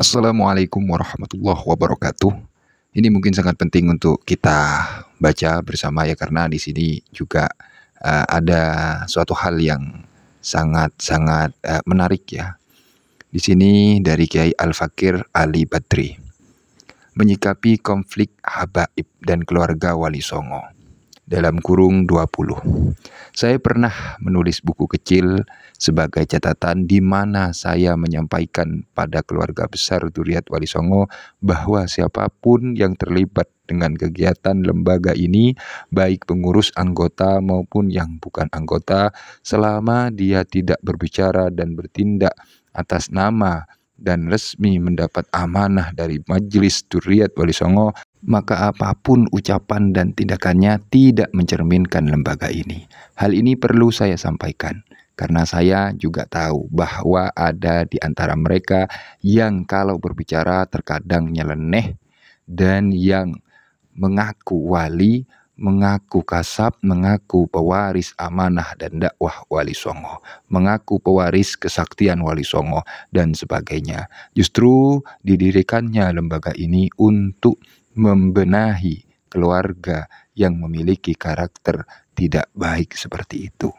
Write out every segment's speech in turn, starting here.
Assalamualaikum warahmatullahi wabarakatuh. Ini mungkin sangat penting untuk kita baca bersama ya karena di sini juga uh, ada suatu hal yang sangat-sangat uh, eh, menarik ya. Di sini dari Kiai Al-Fakir Ali Batri menyikapi konflik habaib dan keluarga Wali Songo dalam kurung 20. Saya pernah menulis buku kecil sebagai catatan di mana saya menyampaikan pada keluarga besar Duriat Wali Songo bahwa siapapun yang terlibat dengan kegiatan lembaga ini, baik pengurus anggota maupun yang bukan anggota, selama dia tidak berbicara dan bertindak atas nama dan resmi mendapat amanah dari Majelis Duriat Wali Songo, maka apapun ucapan dan tindakannya tidak mencerminkan lembaga ini. Hal ini perlu saya sampaikan karena saya juga tahu bahwa ada di antara mereka yang kalau berbicara terkadang nyeleneh dan yang mengaku wali, mengaku kasab, mengaku pewaris amanah dan dakwah wali songo, mengaku pewaris kesaktian wali songo dan sebagainya. Justru didirikannya lembaga ini untuk membenahi keluarga yang memiliki karakter tidak baik seperti itu.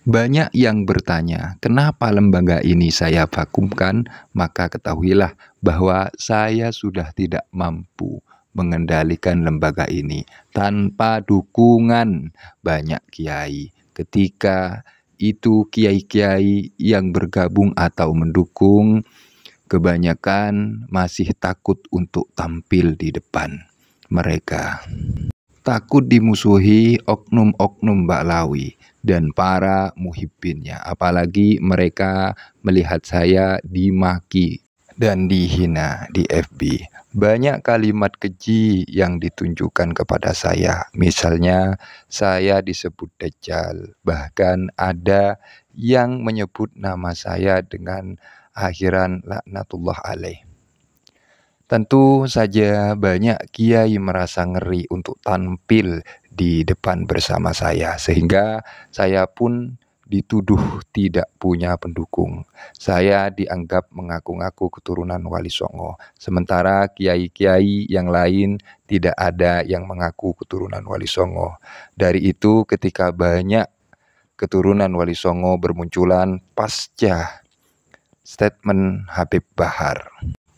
Banyak yang bertanya, kenapa lembaga ini saya vakumkan? Maka ketahuilah bahwa saya sudah tidak mampu mengendalikan lembaga ini tanpa dukungan banyak kiai. Ketika itu kiai-kiai yang bergabung atau mendukung kebanyakan masih takut untuk tampil di depan mereka. Takut dimusuhi oknum-oknum Baklawi dan para muhibbinnya, apalagi mereka melihat saya dimaki dan dihina di FB. Banyak kalimat keji yang ditunjukkan kepada saya. Misalnya, saya disebut Dajjal, bahkan ada yang menyebut nama saya dengan akhiran laknatullah alaih. Tentu saja banyak kiai merasa ngeri untuk tampil di depan bersama saya sehingga saya pun dituduh tidak punya pendukung. Saya dianggap mengaku-ngaku keturunan Wali Songo, sementara kiai-kiai yang lain tidak ada yang mengaku keturunan Wali Songo. Dari itu ketika banyak keturunan Wali Songo bermunculan pasca statement Habib Bahar.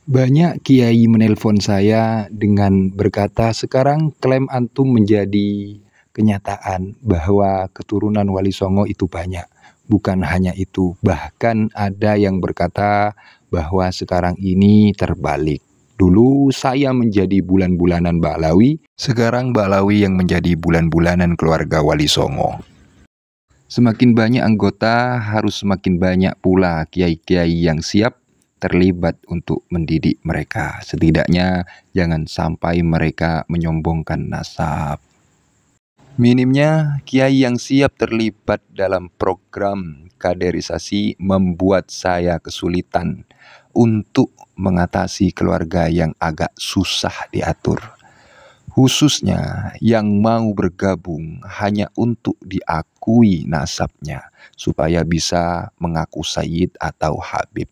Banyak kiai menelpon saya dengan berkata sekarang klaim antum menjadi kenyataan bahwa keturunan Wali Songo itu banyak. Bukan hanya itu, bahkan ada yang berkata bahwa sekarang ini terbalik. Dulu saya menjadi bulan-bulanan Balawi, sekarang Balawi yang menjadi bulan-bulanan keluarga Wali Songo. Semakin banyak anggota, harus semakin banyak pula kiai-kiai yang siap terlibat untuk mendidik mereka. Setidaknya jangan sampai mereka menyombongkan nasab. Minimnya kiai yang siap terlibat dalam program kaderisasi membuat saya kesulitan untuk mengatasi keluarga yang agak susah diatur khususnya yang mau bergabung hanya untuk diakui nasabnya supaya bisa mengaku Sayyid atau Habib.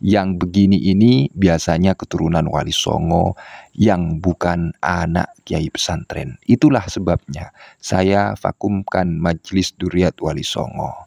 Yang begini ini biasanya keturunan Wali Songo yang bukan anak Kiai pesantren. Itulah sebabnya saya vakumkan Majelis Duriat Wali Songo.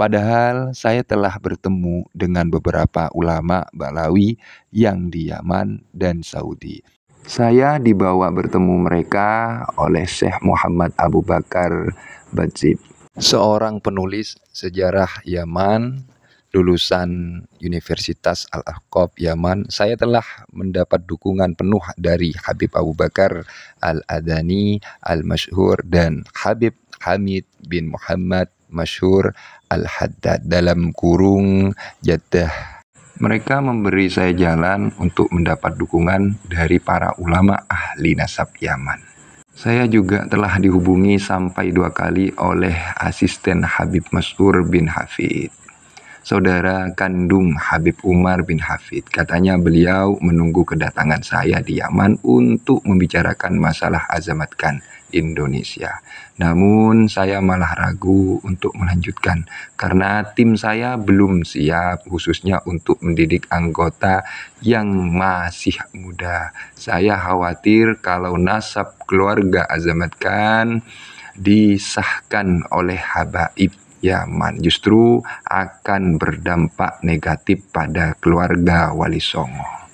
Padahal saya telah bertemu dengan beberapa ulama Balawi yang di Yaman dan Saudi saya dibawa bertemu mereka oleh Syekh Muhammad Abu Bakar Bajib, seorang penulis sejarah Yaman lulusan Universitas Al-Ahqab Yaman, saya telah mendapat dukungan penuh dari Habib Abu Bakar Al-Adani Al-Mashhur dan Habib Hamid bin Muhammad Mashhur Al-Haddad dalam kurung jadah. Mereka memberi saya jalan untuk mendapat dukungan dari para ulama ahli nasab Yaman. Saya juga telah dihubungi sampai dua kali oleh asisten Habib Mas'ur bin Hafid. Saudara kandung Habib Umar bin Hafid, katanya beliau menunggu kedatangan saya di Yaman untuk membicarakan masalah azamatkan Indonesia. Namun saya malah ragu untuk melanjutkan karena tim saya belum siap khususnya untuk mendidik anggota yang masih muda. Saya khawatir kalau nasab keluarga Azamat Khan disahkan oleh habaib Yaman justru akan berdampak negatif pada keluarga Wali Songo.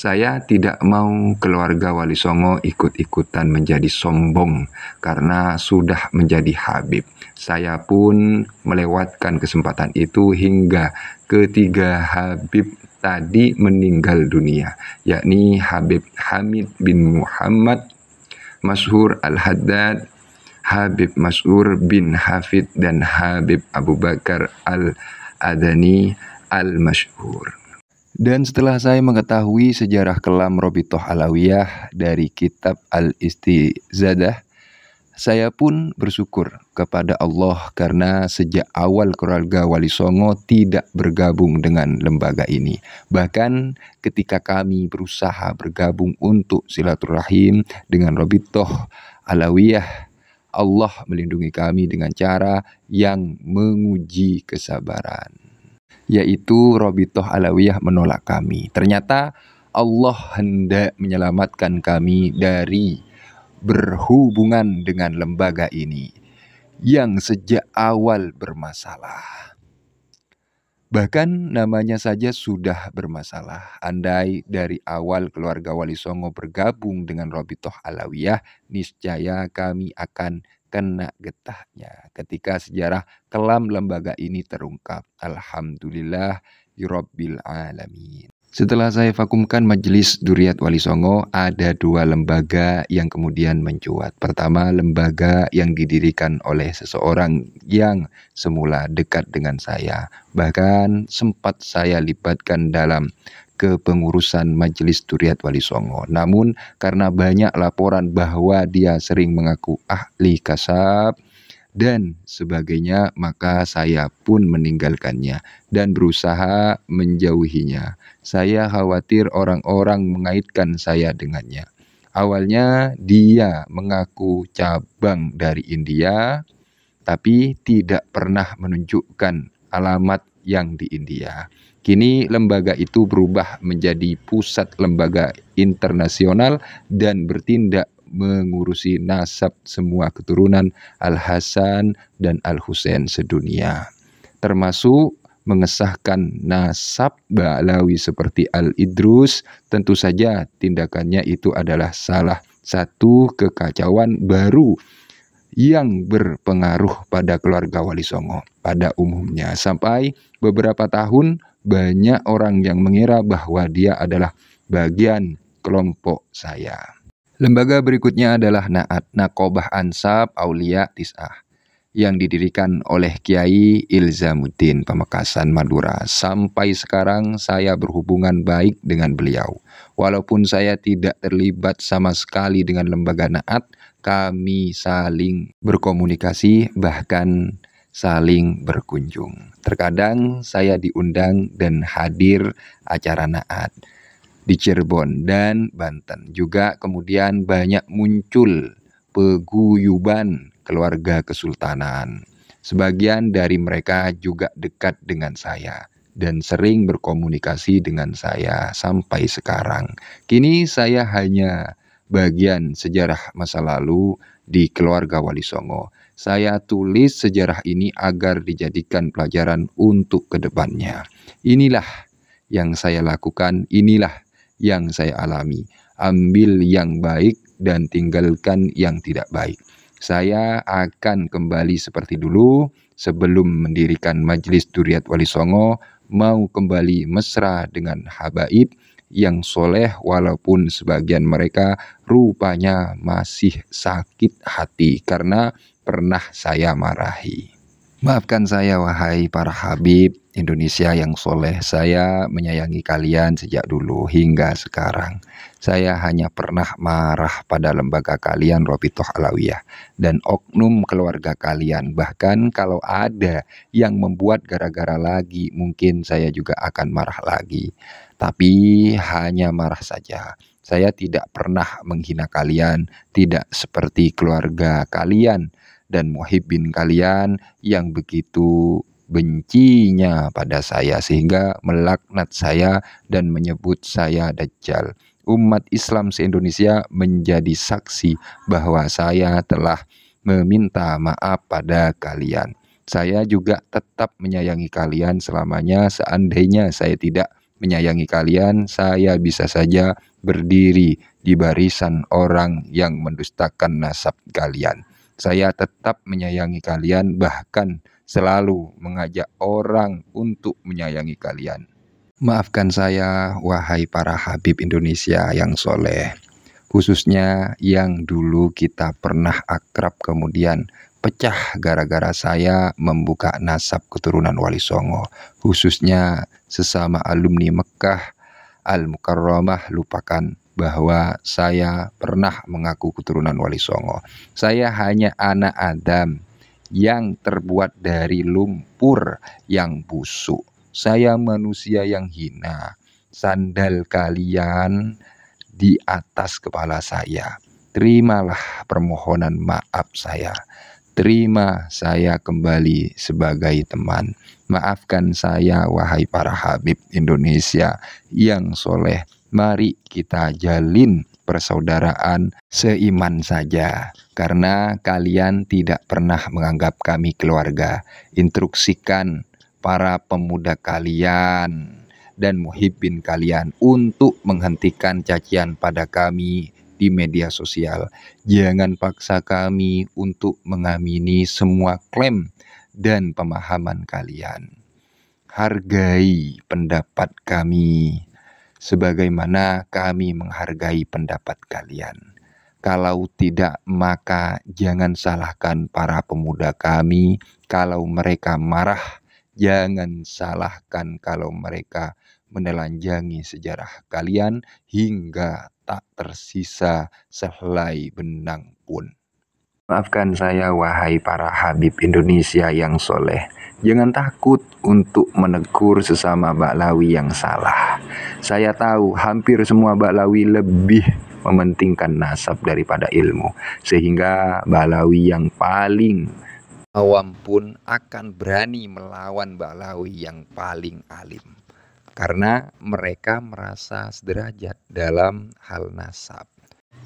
Saya tidak mau keluarga Wali Songo ikut-ikutan menjadi sombong karena sudah menjadi Habib. Saya pun melewatkan kesempatan itu hingga ketiga Habib tadi meninggal dunia, yakni Habib Hamid bin Muhammad Mas'ur Al-Haddad, Habib Mas'ur bin Hafid dan Habib Abu Bakar Al-Adani al masur dan setelah saya mengetahui sejarah kelam Robitoh Alawiyah dari kitab Al-Istizadah, saya pun bersyukur kepada Allah karena sejak awal keluarga Wali Songo tidak bergabung dengan lembaga ini. Bahkan ketika kami berusaha bergabung untuk silaturahim dengan Robitoh Alawiyah, Allah melindungi kami dengan cara yang menguji kesabaran yaitu Robitoh Alawiyah menolak kami. Ternyata Allah hendak menyelamatkan kami dari berhubungan dengan lembaga ini yang sejak awal bermasalah. Bahkan namanya saja sudah bermasalah. Andai dari awal keluarga Wali Songo bergabung dengan Robitoh Alawiyah, niscaya kami akan kena getahnya ketika sejarah kelam lembaga ini terungkap. Alhamdulillah Yurabbil ya Alamin. Setelah saya vakumkan Majelis Duriat Wali Songo, ada dua lembaga yang kemudian mencuat. Pertama, lembaga yang didirikan oleh seseorang yang semula dekat dengan saya. Bahkan sempat saya libatkan dalam kepengurusan Majelis Duriat Wali Songo. Namun karena banyak laporan bahwa dia sering mengaku ahli kasab dan sebagainya, maka saya pun meninggalkannya dan berusaha menjauhinya. Saya khawatir orang-orang mengaitkan saya dengannya. Awalnya dia mengaku cabang dari India, tapi tidak pernah menunjukkan alamat yang di India. Kini lembaga itu berubah menjadi pusat lembaga internasional dan bertindak mengurusi nasab semua keturunan Al-Hasan dan Al-Husain sedunia. Termasuk mengesahkan nasab Ba'lawi seperti Al-Idrus, tentu saja tindakannya itu adalah salah satu kekacauan baru yang berpengaruh pada keluarga Wali Songo pada umumnya. Sampai beberapa tahun banyak orang yang mengira bahwa dia adalah bagian kelompok saya. Lembaga berikutnya adalah Naat Nakobah Ansab Aulia Tis'ah yang didirikan oleh Kiai Ilzamuddin Pamekasan Madura. Sampai sekarang saya berhubungan baik dengan beliau. Walaupun saya tidak terlibat sama sekali dengan lembaga Naat, kami saling berkomunikasi, bahkan saling berkunjung. Terkadang saya diundang dan hadir acara naat di Cirebon dan Banten. Juga kemudian banyak muncul peguyuban keluarga kesultanan. Sebagian dari mereka juga dekat dengan saya dan sering berkomunikasi dengan saya sampai sekarang. Kini saya hanya bagian sejarah masa lalu di keluarga Wali Songo. Saya tulis sejarah ini agar dijadikan pelajaran untuk kedepannya. Inilah yang saya lakukan, inilah yang saya alami. Ambil yang baik dan tinggalkan yang tidak baik. Saya akan kembali seperti dulu sebelum mendirikan Majelis Duriat Wali Songo, mau kembali mesra dengan habaib, yang soleh walaupun sebagian mereka rupanya masih sakit hati karena pernah saya marahi. Maafkan saya wahai para habib Indonesia yang soleh Saya menyayangi kalian sejak dulu hingga sekarang Saya hanya pernah marah pada lembaga kalian Robitoh Alawiyah Dan oknum keluarga kalian Bahkan kalau ada yang membuat gara-gara lagi Mungkin saya juga akan marah lagi tapi hanya marah saja. Saya tidak pernah menghina kalian, tidak seperti keluarga kalian dan muhibbin kalian yang begitu bencinya pada saya sehingga melaknat saya dan menyebut saya dajjal. Umat Islam se-Indonesia menjadi saksi bahwa saya telah meminta maaf pada kalian. Saya juga tetap menyayangi kalian selamanya seandainya saya tidak menyayangi kalian, saya bisa saja berdiri di barisan orang yang mendustakan nasab kalian. Saya tetap menyayangi kalian, bahkan selalu mengajak orang untuk menyayangi kalian. Maafkan saya, wahai para Habib Indonesia yang soleh, khususnya yang dulu kita pernah akrab, kemudian pecah gara-gara saya membuka nasab keturunan Wali Songo, khususnya sesama alumni Mekah Al-Mukarramah lupakan bahwa saya pernah mengaku keturunan Wali Songo. Saya hanya anak Adam yang terbuat dari lumpur yang busuk. Saya manusia yang hina. Sandal kalian di atas kepala saya. Terimalah permohonan maaf saya. Terima saya kembali sebagai teman. Maafkan saya, wahai para Habib Indonesia yang soleh. Mari kita jalin persaudaraan seiman saja, karena kalian tidak pernah menganggap kami keluarga. Instruksikan para pemuda kalian dan muhibin kalian untuk menghentikan cacian pada kami di media sosial. Jangan paksa kami untuk mengamini semua klaim dan pemahaman kalian. Hargai pendapat kami sebagaimana kami menghargai pendapat kalian. Kalau tidak, maka jangan salahkan para pemuda kami. Kalau mereka marah, jangan salahkan kalau mereka menelanjangi sejarah kalian hingga tak tersisa sehelai benang pun. Maafkan saya wahai para Habib Indonesia yang soleh Jangan takut untuk menegur sesama baklawi yang salah Saya tahu hampir semua baklawi lebih mementingkan nasab daripada ilmu Sehingga baklawi yang paling awam pun akan berani melawan baklawi yang paling alim karena mereka merasa sederajat dalam hal nasab.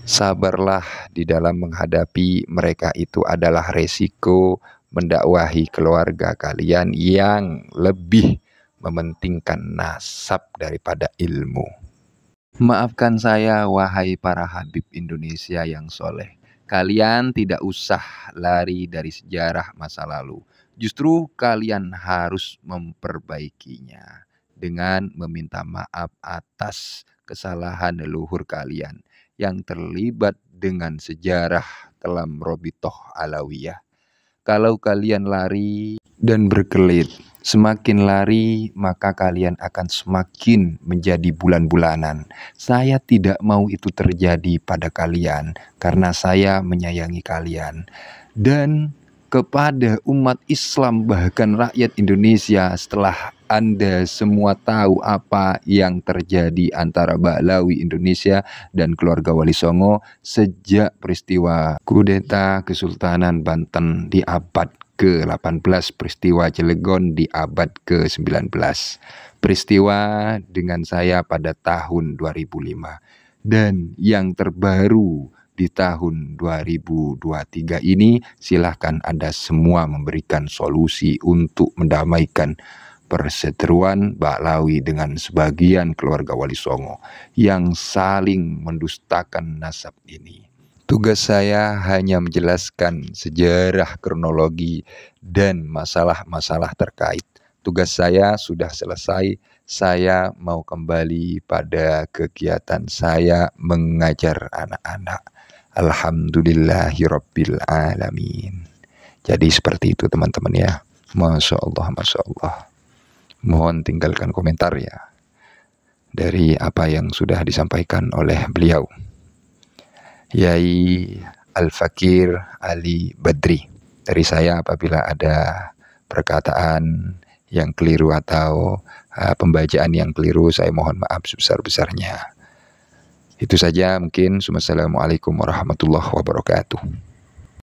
Sabarlah di dalam menghadapi mereka itu adalah resiko mendakwahi keluarga kalian yang lebih mementingkan nasab daripada ilmu. Maafkan saya wahai para habib Indonesia yang soleh. Kalian tidak usah lari dari sejarah masa lalu. Justru kalian harus memperbaikinya dengan meminta maaf atas kesalahan leluhur kalian yang terlibat dengan sejarah dalam Robitoh Alawiyah. Kalau kalian lari dan berkelit, semakin lari maka kalian akan semakin menjadi bulan-bulanan. Saya tidak mau itu terjadi pada kalian karena saya menyayangi kalian. Dan kepada umat Islam bahkan rakyat Indonesia setelah Anda semua tahu apa yang terjadi antara Balawi Indonesia dan keluarga Wali Songo sejak peristiwa kudeta Kesultanan Banten di abad ke-18 peristiwa Cilegon di abad ke-19 peristiwa dengan saya pada tahun 2005 dan yang terbaru di tahun 2023 ini silahkan Anda semua memberikan solusi untuk mendamaikan perseteruan Baklawi dengan sebagian keluarga Wali Songo yang saling mendustakan nasab ini. Tugas saya hanya menjelaskan sejarah kronologi dan masalah-masalah terkait. Tugas saya sudah selesai. Saya mau kembali pada kegiatan saya mengajar anak-anak. Alhamdulillahirabbil Jadi seperti itu teman-teman ya. Masya Allah, Masya Allah. Mohon tinggalkan komentar ya dari apa yang sudah disampaikan oleh beliau. Yai Al-Fakir Ali Badri. Dari saya apabila ada perkataan yang keliru atau uh, pembacaan yang keliru, saya mohon maaf sebesar-besarnya. Itu saja mungkin. Wassalamualaikum warahmatullahi wabarakatuh.